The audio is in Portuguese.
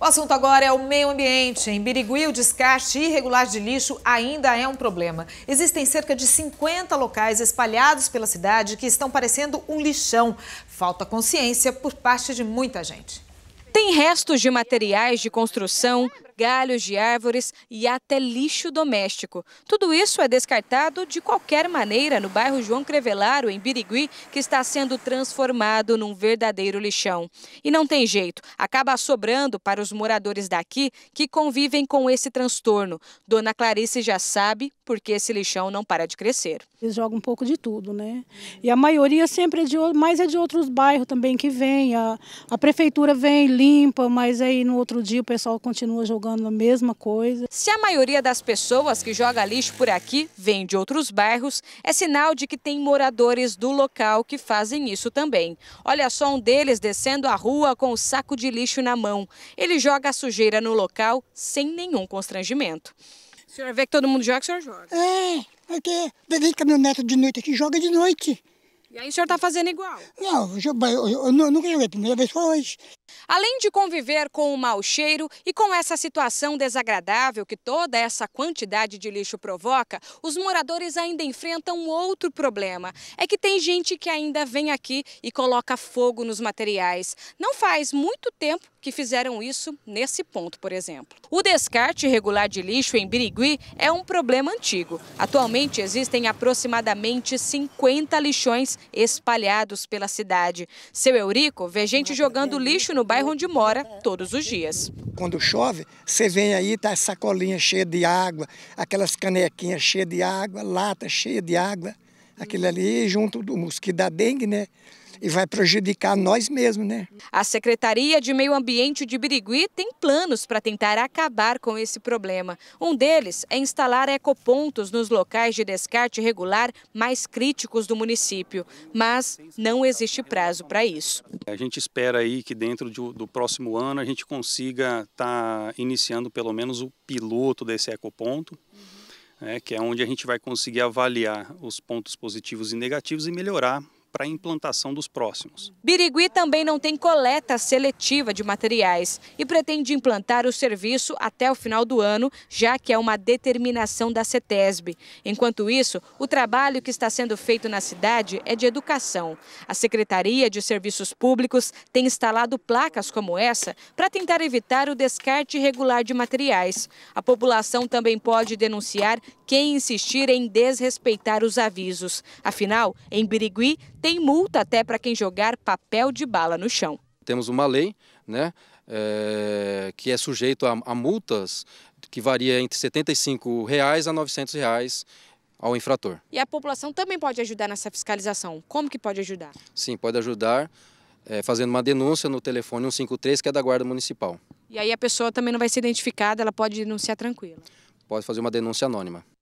O assunto agora é o meio ambiente. Em Birigui, o descarte irregular de lixo ainda é um problema. Existem cerca de 50 locais espalhados pela cidade que estão parecendo um lixão. Falta consciência por parte de muita gente. Tem restos de materiais de construção, galhos de árvores e até lixo doméstico. Tudo isso é descartado de qualquer maneira no bairro João Crevelaro, em Birigui, que está sendo transformado num verdadeiro lixão. E não tem jeito, acaba sobrando para os moradores daqui que convivem com esse transtorno. Dona Clarice já sabe porque esse lixão não para de crescer. Eles jogam um pouco de tudo, né? E a maioria sempre é de, mais é de outros bairros também que vem. A, a prefeitura vem, limpa, mas aí no outro dia o pessoal continua jogando jogando a mesma coisa. Se a maioria das pessoas que joga lixo por aqui vem de outros bairros, é sinal de que tem moradores do local que fazem isso também. Olha só um deles descendo a rua com o um saco de lixo na mão. Ele joga a sujeira no local sem nenhum constrangimento. O senhor vê que todo mundo joga, o senhor joga? É, porque vem caminhonete de noite aqui, joga de noite. E aí o senhor está fazendo igual? Não, eu, eu, eu, eu nunca joguei, ver. primeira vez foi hoje. Além de conviver com o mau cheiro e com essa situação desagradável que toda essa quantidade de lixo provoca, os moradores ainda enfrentam outro problema. É que tem gente que ainda vem aqui e coloca fogo nos materiais. Não faz muito tempo que fizeram isso nesse ponto, por exemplo. O descarte irregular de lixo em Birigui é um problema antigo. Atualmente existem aproximadamente 50 lixões espalhados pela cidade. Seu Eurico vê gente jogando lixo no bairro onde mora todos os dias. Quando chove, você vem aí, tá sacolinha cheia de água, aquelas canequinhas cheias de água, lata cheia de água. Aquele ali junto do mosquito da dengue, né? E vai prejudicar nós mesmos, né? A Secretaria de Meio Ambiente de Birigui tem planos para tentar acabar com esse problema. Um deles é instalar ecopontos nos locais de descarte regular mais críticos do município, mas não existe prazo para isso. A gente espera aí que dentro do próximo ano a gente consiga estar tá iniciando pelo menos o piloto desse ecoponto. Uhum né, que é onde a gente vai conseguir avaliar os pontos positivos e negativos e melhorar para a implantação dos próximos. Birigui também não tem coleta seletiva de materiais e pretende implantar o serviço até o final do ano, já que é uma determinação da CETESB. Enquanto isso, o trabalho que está sendo feito na cidade é de educação. A Secretaria de Serviços Públicos tem instalado placas como essa para tentar evitar o descarte irregular de materiais. A população também pode denunciar quem insistir em desrespeitar os avisos. Afinal, em Birigui, tem tem multa até para quem jogar papel de bala no chão. Temos uma lei né, é, que é sujeito a, a multas que varia entre R$ 75 reais a R$ 900 reais ao infrator. E a população também pode ajudar nessa fiscalização. Como que pode ajudar? Sim, pode ajudar é, fazendo uma denúncia no telefone 153, que é da Guarda Municipal. E aí a pessoa também não vai ser identificada, ela pode denunciar tranquila? Pode fazer uma denúncia anônima.